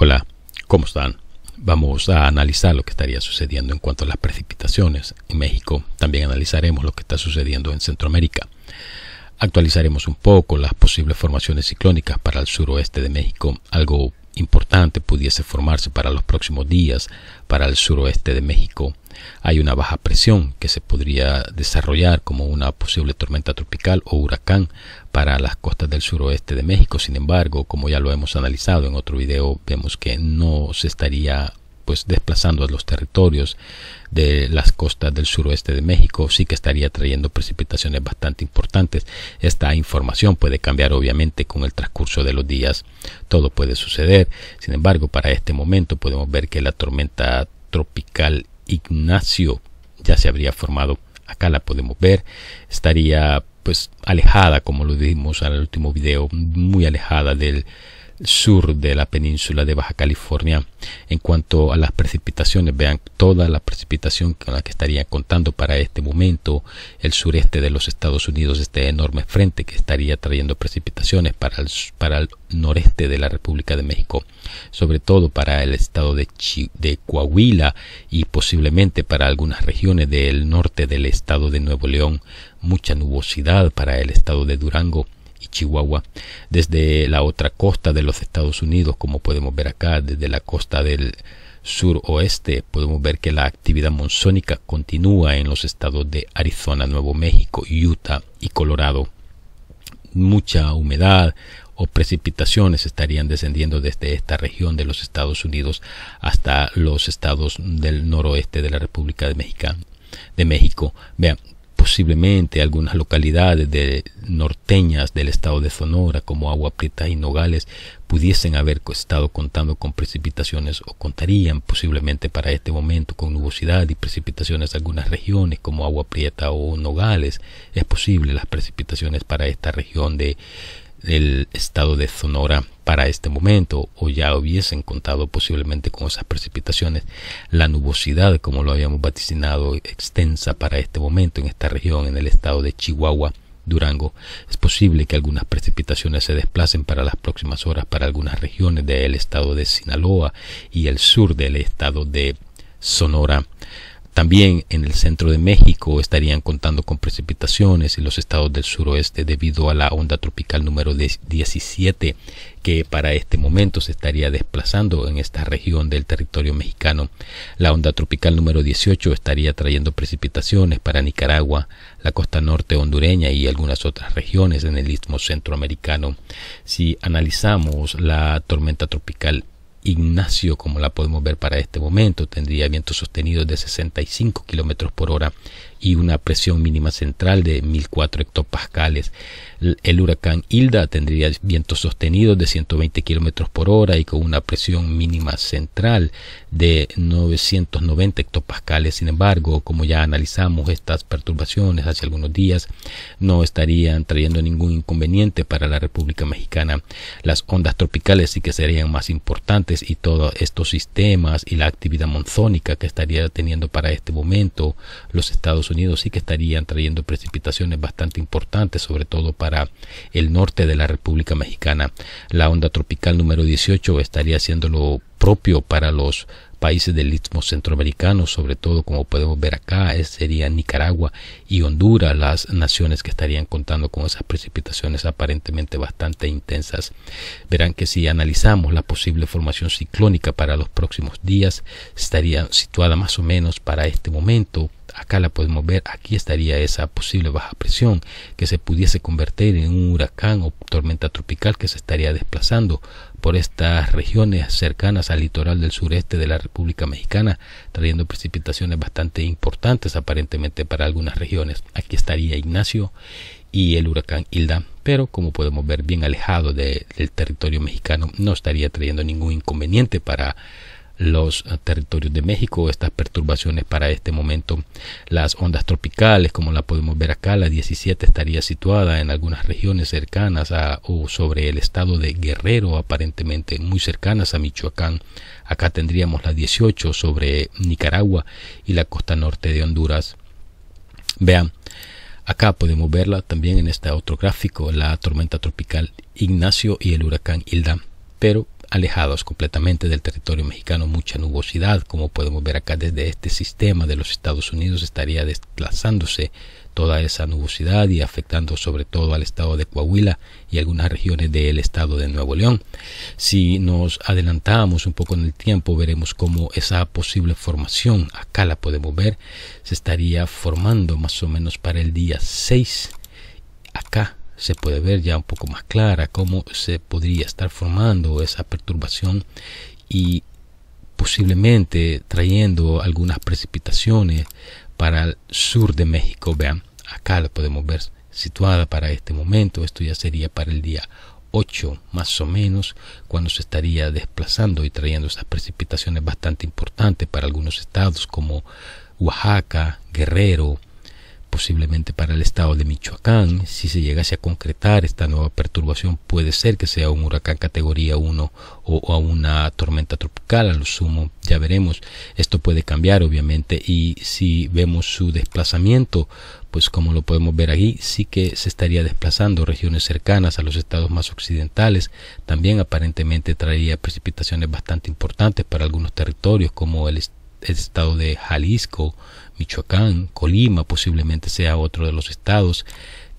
Hola, ¿cómo están? Vamos a analizar lo que estaría sucediendo en cuanto a las precipitaciones en México. También analizaremos lo que está sucediendo en Centroamérica. Actualizaremos un poco las posibles formaciones ciclónicas para el suroeste de México, algo importante pudiese formarse para los próximos días para el suroeste de México. Hay una baja presión que se podría desarrollar como una posible tormenta tropical o huracán para las costas del suroeste de México. Sin embargo, como ya lo hemos analizado en otro video, vemos que no se estaría pues desplazando a los territorios de las costas del suroeste de México, sí que estaría trayendo precipitaciones bastante importantes. Esta información puede cambiar obviamente con el transcurso de los días, todo puede suceder. Sin embargo, para este momento podemos ver que la tormenta tropical Ignacio ya se habría formado, acá la podemos ver, estaría pues alejada, como lo dijimos el último video, muy alejada del sur de la península de Baja California. En cuanto a las precipitaciones, vean toda la precipitación con la que estaría contando para este momento el sureste de los Estados Unidos, este enorme frente que estaría trayendo precipitaciones para el, noreste de la República de México, sobre todo para el estado de, de Coahuila y posiblemente para algunas regiones del norte del estado de Nuevo León, mucha nubosidad para el estado de Durango y Chihuahua, desde la otra costa de los Estados Unidos, como podemos ver acá, desde la costa del suroeste, podemos ver que la actividad monzónica continúa en los estados de Arizona, Nuevo México, Utah y Colorado. Mucha humedad, o precipitaciones estarían descendiendo desde esta región de los Estados Unidos hasta los estados del noroeste de la República de, méxico de México. Vean, posiblemente algunas localidades de, norteñas del estado de Sonora, como Agua Prieta y Nogales, pudiesen haber estado contando con precipitaciones o contarían posiblemente para este momento con nubosidad y precipitaciones algunas regiones como Agua Prieta o Nogales. Es posible las precipitaciones para esta región de el estado de Sonora para este momento o ya hubiesen contado posiblemente con esas precipitaciones. La nubosidad, como lo habíamos vaticinado, extensa para este momento en esta región, en el estado de Chihuahua, Durango. Es posible que algunas precipitaciones se desplacen para las próximas horas para algunas regiones del estado de Sinaloa y el sur del estado de Sonora. También en el centro de México estarían contando con precipitaciones en los estados del suroeste debido a la onda tropical número 17 que para este momento se estaría desplazando en esta región del territorio mexicano. La onda tropical número 18 estaría trayendo precipitaciones para Nicaragua, la costa norte hondureña y algunas otras regiones en el istmo centroamericano. Si analizamos la tormenta tropical Ignacio, como la podemos ver para este momento, tendría vientos sostenidos de 65 kilómetros por hora y una presión mínima central de 1004 hectopascales. El huracán Hilda tendría vientos sostenidos de 120 kilómetros por hora y con una presión mínima central de 990 hectopascales. Sin embargo, como ya analizamos, estas perturbaciones hace algunos días no estarían trayendo ningún inconveniente para la República Mexicana. Las ondas tropicales sí que serían más importantes y todos estos sistemas y la actividad monzónica que estaría teniendo para este momento los Estados Unidos sí que estarían trayendo precipitaciones bastante importantes, sobre todo para el norte de la República Mexicana. La onda tropical número 18 estaría haciendo lo propio para los países del istmo centroamericano, sobre todo como podemos ver acá, serían Nicaragua y Honduras, las naciones que estarían contando con esas precipitaciones aparentemente bastante intensas. Verán que si analizamos la posible formación ciclónica para los próximos días, estaría situada más o menos para este momento acá la podemos ver, aquí estaría esa posible baja presión que se pudiese convertir en un huracán o tormenta tropical que se estaría desplazando por estas regiones cercanas al litoral del sureste de la República Mexicana, trayendo precipitaciones bastante importantes aparentemente para algunas regiones. Aquí estaría Ignacio y el huracán Hilda, pero como podemos ver bien alejado de, del territorio mexicano, no estaría trayendo ningún inconveniente para los eh, territorios de México. Estas perturbaciones para este momento, las ondas tropicales, como la podemos ver acá, la 17 estaría situada en algunas regiones cercanas a o sobre el estado de Guerrero, aparentemente muy cercanas a Michoacán. Acá tendríamos la 18 sobre Nicaragua y la costa norte de Honduras. Vean. Acá podemos verla también en este otro gráfico, la tormenta tropical Ignacio y el huracán Hilda. Pero alejados completamente del territorio mexicano, mucha nubosidad, como podemos ver acá desde este sistema de los Estados Unidos estaría desplazándose toda esa nubosidad y afectando sobre todo al estado de Coahuila y algunas regiones del estado de Nuevo León. Si nos adelantamos un poco en el tiempo, veremos cómo esa posible formación, acá la podemos ver, se estaría formando más o menos para el día 6 acá se puede ver ya un poco más clara cómo se podría estar formando esa perturbación y posiblemente trayendo algunas precipitaciones para el sur de México. Vean, acá la podemos ver situada para este momento. Esto ya sería para el día 8 más o menos cuando se estaría desplazando y trayendo esas precipitaciones bastante importantes para algunos estados como Oaxaca, Guerrero, posiblemente para el estado de Michoacán. Si se llegase a concretar esta nueva perturbación, puede ser que sea un huracán categoría 1 o, a una tormenta tropical, a lo sumo, ya veremos. Esto puede cambiar, obviamente, y si vemos su desplazamiento, pues como lo podemos ver aquí, sí que se estaría desplazando regiones cercanas a los estados más occidentales. También aparentemente traería precipitaciones bastante importantes para algunos territorios como el estado el estado de Jalisco, Michoacán, Colima, posiblemente sea otro de los estados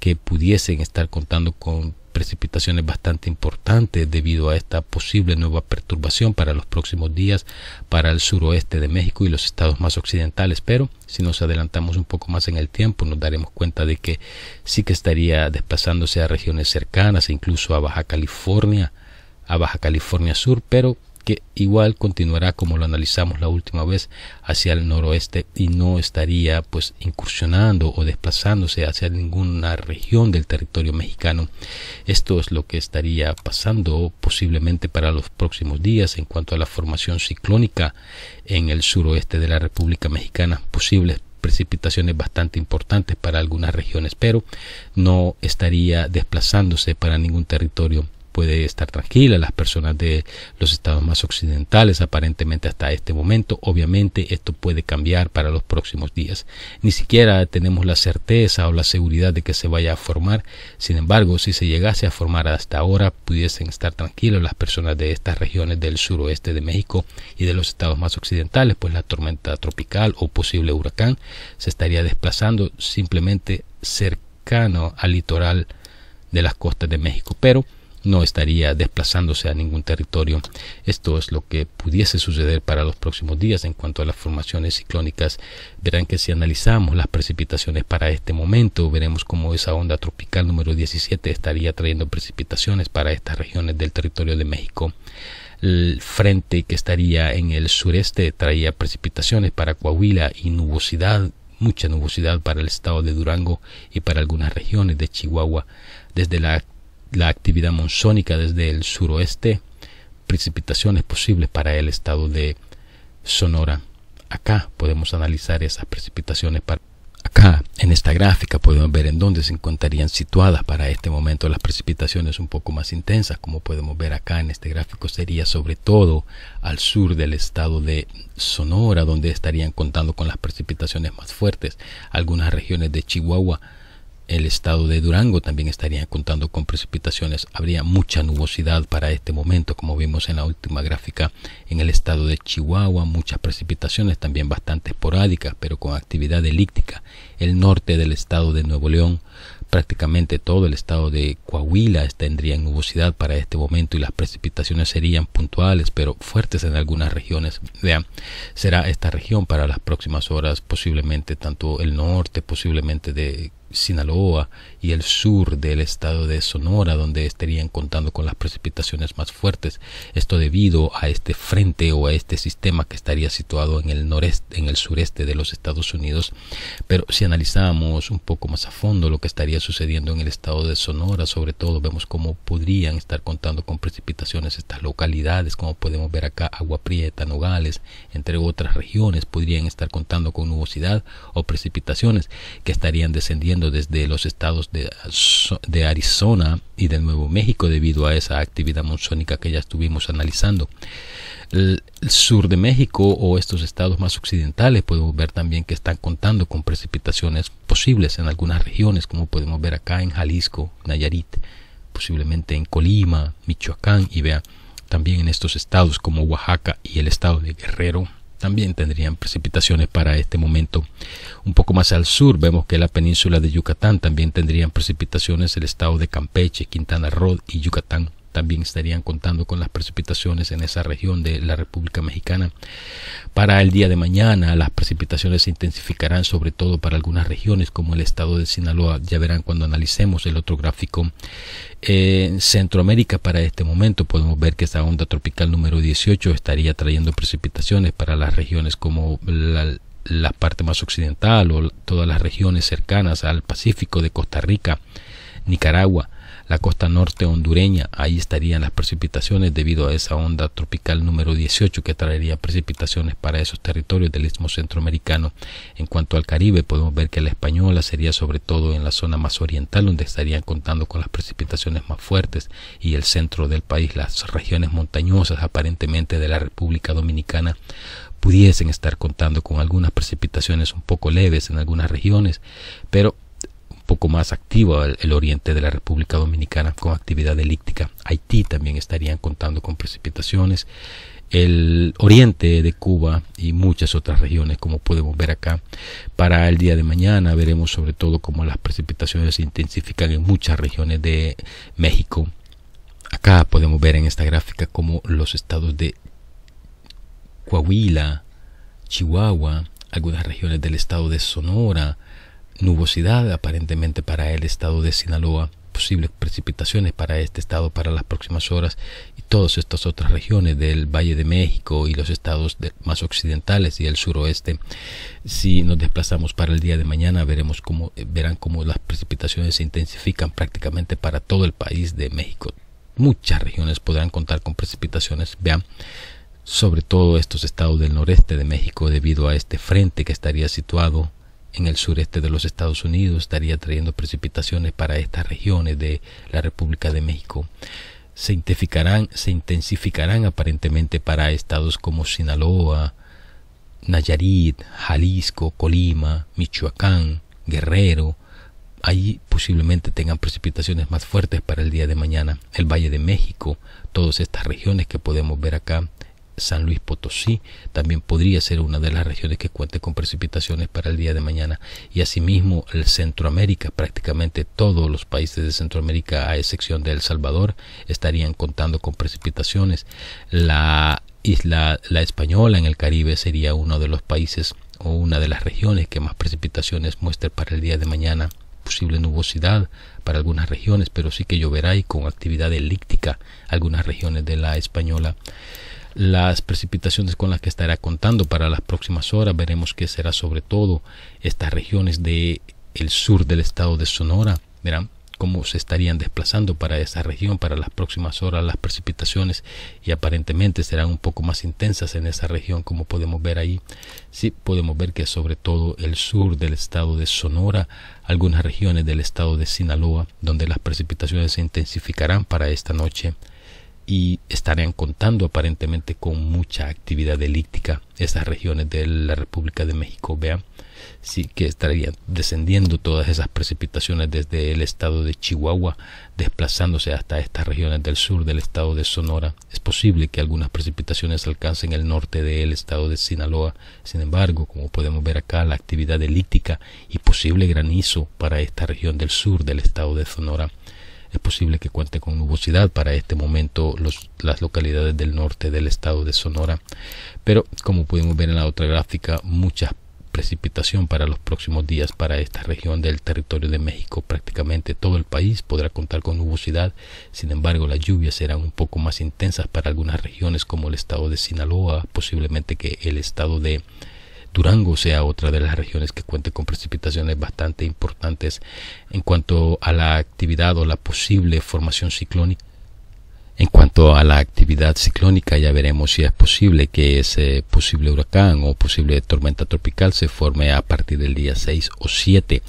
que pudiesen estar contando con precipitaciones bastante importantes debido a esta posible nueva perturbación para los próximos días para el suroeste de México y los estados más occidentales. Pero si nos adelantamos un poco más en el tiempo nos daremos cuenta de que sí que estaría desplazándose a regiones cercanas, incluso a Baja California, a Baja California Sur, pero que igual continuará como lo analizamos la última vez hacia el noroeste y no estaría pues incursionando o desplazándose hacia ninguna región del territorio mexicano. Esto es lo que estaría pasando posiblemente para los próximos días en cuanto a la formación ciclónica en el suroeste de la República Mexicana, posibles precipitaciones bastante importantes para algunas regiones, pero no estaría desplazándose para ningún territorio puede estar tranquila, las personas de los estados más occidentales aparentemente hasta este momento, obviamente esto puede cambiar para los próximos días. Ni siquiera tenemos la certeza o la seguridad de que se vaya a formar, sin embargo, si se llegase a formar hasta ahora, pudiesen estar tranquilos las personas de estas regiones del suroeste de México y de los estados más occidentales, pues la tormenta tropical o posible huracán se estaría desplazando simplemente cercano al litoral de las costas de México, pero no estaría desplazándose a ningún territorio. Esto es lo que pudiese suceder para los próximos días en cuanto a las formaciones ciclónicas. Verán que si analizamos las precipitaciones para este momento, veremos cómo esa onda tropical número 17 estaría trayendo precipitaciones para estas regiones del territorio de México el frente que estaría en el sureste traía precipitaciones para Coahuila y nubosidad, mucha nubosidad para el estado de Durango y para algunas regiones de Chihuahua. Desde la la actividad monzónica desde el suroeste, precipitaciones posibles para el estado de Sonora. Acá podemos analizar esas precipitaciones Acá en esta gráfica podemos ver en dónde se encontrarían situadas para este momento las precipitaciones un poco más intensas, como podemos ver acá en este gráfico sería sobre todo al sur del estado de Sonora, donde estarían contando con las precipitaciones más fuertes, algunas regiones de Chihuahua, el estado de Durango también estaría contando con precipitaciones. Habría mucha nubosidad para este momento, como vimos en la última gráfica. En el estado de Chihuahua, muchas precipitaciones, también bastante esporádicas, pero con actividad elíptica. El norte del estado de Nuevo León, prácticamente todo el estado de Coahuila tendría nubosidad para este momento y las precipitaciones serían puntuales, pero fuertes en algunas regiones. Vean, será esta región para las próximas horas, posiblemente tanto el norte, posiblemente de Sinaloa y el sur del estado de Sonora, donde estarían contando con las precipitaciones más fuertes. Esto debido a este frente o a este sistema que estaría situado en el noreste, en el sureste de los Estados Unidos. Pero si analizamos un poco más a fondo lo que estaría sucediendo en el estado de Sonora, sobre todo vemos cómo podrían estar contando con precipitaciones estas localidades, como podemos ver acá, Agua Prieta, Nogales, entre otras regiones, podrían estar contando con nubosidad o precipitaciones que estarían descendiendo desde los estados de, de Arizona y de Nuevo México debido a esa actividad monzónica que ya estuvimos analizando. El sur de México o estos estados más occidentales podemos ver también que están contando con precipitaciones posibles en algunas regiones, como podemos ver acá en Jalisco, Nayarit, posiblemente en Colima, Michoacán y vea también en estos estados como Oaxaca y el estado de Guerrero también tendrían precipitaciones para este momento. Un poco más al sur vemos que la península de Yucatán también tendrían precipitaciones, el estado de Campeche, Quintana Roo y Yucatán también estarían contando con las precipitaciones en esa región de la República Mexicana. Para el día de mañana las precipitaciones se intensificarán sobre todo para algunas regiones como el estado de Sinaloa. Ya verán cuando analicemos el otro gráfico. En Centroamérica para este momento podemos ver que esta onda tropical número 18 estaría trayendo precipitaciones para las regiones como la, la parte más occidental o todas las regiones cercanas al Pacífico de Costa Rica, Nicaragua, la costa norte hondureña, ahí estarían las precipitaciones debido a esa onda tropical número 18 que traería precipitaciones para esos territorios del istmo centroamericano. En cuanto al Caribe, podemos ver que la española sería sobre todo en la zona más oriental donde estarían contando con las precipitaciones más fuertes y el centro del país, las regiones montañosas aparentemente de la República Dominicana pudiesen estar contando con algunas precipitaciones un poco leves en algunas regiones, pero poco más activo el, oriente de la República Dominicana con actividad elíptica. Haití también estarían contando con precipitaciones. El oriente de Cuba y muchas otras regiones, como podemos ver acá. Para el día de mañana veremos sobre todo cómo las precipitaciones se intensifican en muchas regiones de México. Acá podemos ver en esta gráfica como los estados de Coahuila, Chihuahua, algunas regiones del estado de Sonora, nubosidad aparentemente para el estado de Sinaloa, posibles precipitaciones para este estado para las próximas horas y todas estas otras regiones del Valle de México y los estados más occidentales y el suroeste. Si nos desplazamos para el día de mañana veremos cómo eh, verán cómo las precipitaciones se intensifican prácticamente para todo el país de México. Muchas regiones podrán contar con precipitaciones. Vean sobre todo estos estados del noreste de México debido a este frente que estaría situado en el sureste de los Estados Unidos estaría trayendo precipitaciones para estas regiones de la República de México. Se intensificarán, aparentemente para estados como Sinaloa, Nayarit, Jalisco, Colima, Michoacán, Guerrero. Ahí posiblemente tengan precipitaciones más fuertes para el día de mañana. El Valle de México, todas estas regiones que podemos ver acá San Luis Potosí también podría ser una de las regiones que cuente con precipitaciones para el día de mañana y asimismo el Centroamérica, prácticamente todos los países de Centroamérica a excepción de El Salvador estarían contando con precipitaciones. La isla la española en el Caribe sería uno de los países o una de las regiones que más precipitaciones muestre para el día de mañana posible nubosidad para algunas regiones, pero sí que lloverá y con actividad elíptica algunas regiones de la española las precipitaciones con las que estará contando para las próximas horas. Veremos que será sobre todo estas regiones de sur del estado de Sonora. Verán cómo se estarían desplazando para esa región para las próximas horas las precipitaciones y aparentemente serán un poco más intensas en esa región como podemos ver ahí sí podemos ver que sobre todo el sur del estado de Sonora algunas regiones del estado de Sinaloa donde las precipitaciones se intensificarán para esta noche y estarían contando aparentemente con mucha actividad elíptica esas regiones de la República de México, vean, sí que estarían descendiendo todas esas precipitaciones desde el estado de Chihuahua, desplazándose hasta estas regiones del sur del estado de Sonora. Es posible que algunas precipitaciones alcancen el norte del estado de Sinaloa. Sin embargo, como podemos ver acá, la actividad elíptica y posible granizo para esta región del sur del estado de Sonora es posible que cuente con nubosidad para este momento las localidades del norte del estado de Sonora, pero como pudimos ver en la otra gráfica, mucha precipitación para los próximos días para esta región del territorio de México. Prácticamente todo el país podrá contar con nubosidad, sin embargo las lluvias serán un poco más intensas para algunas regiones como el estado de Sinaloa, posiblemente que el estado de Durango sea otra de las regiones que cuente con precipitaciones bastante importantes en cuanto a la actividad o la posible formación ciclónica. En cuanto a la actividad ciclónica, ya veremos si es posible que ese posible huracán o posible tormenta tropical se forme a partir del día 6 o 7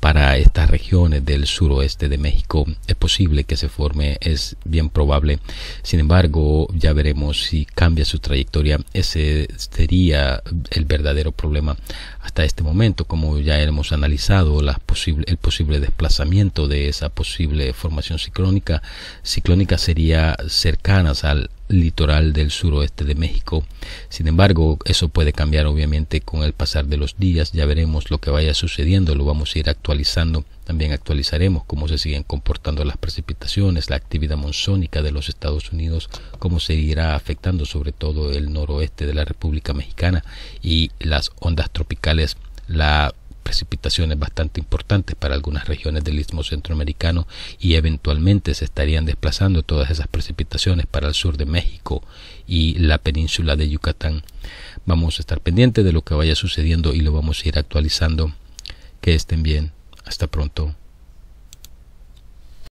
para estas regiones del suroeste de México. Es posible que se forme, es bien probable. Sin embargo, ya veremos si cambia su trayectoria. Ese sería el verdadero problema hasta este momento, como ya hemos analizado el posible desplazamiento de esa posible formación ciclónica. Ciclónica sería cercanas al litoral del suroeste de México. Sin embargo, eso puede cambiar obviamente con el pasar de los días. Ya veremos lo que vaya sucediendo, lo vamos a ir actualizando. También actualizaremos cómo se siguen comportando las precipitaciones, la actividad monzónica de los Estados Unidos, cómo seguirá afectando sobre todo el noroeste de la República Mexicana y las ondas tropicales, la precipitaciones bastante importantes para algunas regiones del istmo centroamericano y eventualmente se estarían desplazando todas esas precipitaciones para el sur de México y la península de Yucatán. Vamos a estar pendientes de lo que vaya sucediendo y lo vamos a ir actualizando. Que estén bien. Hasta pronto.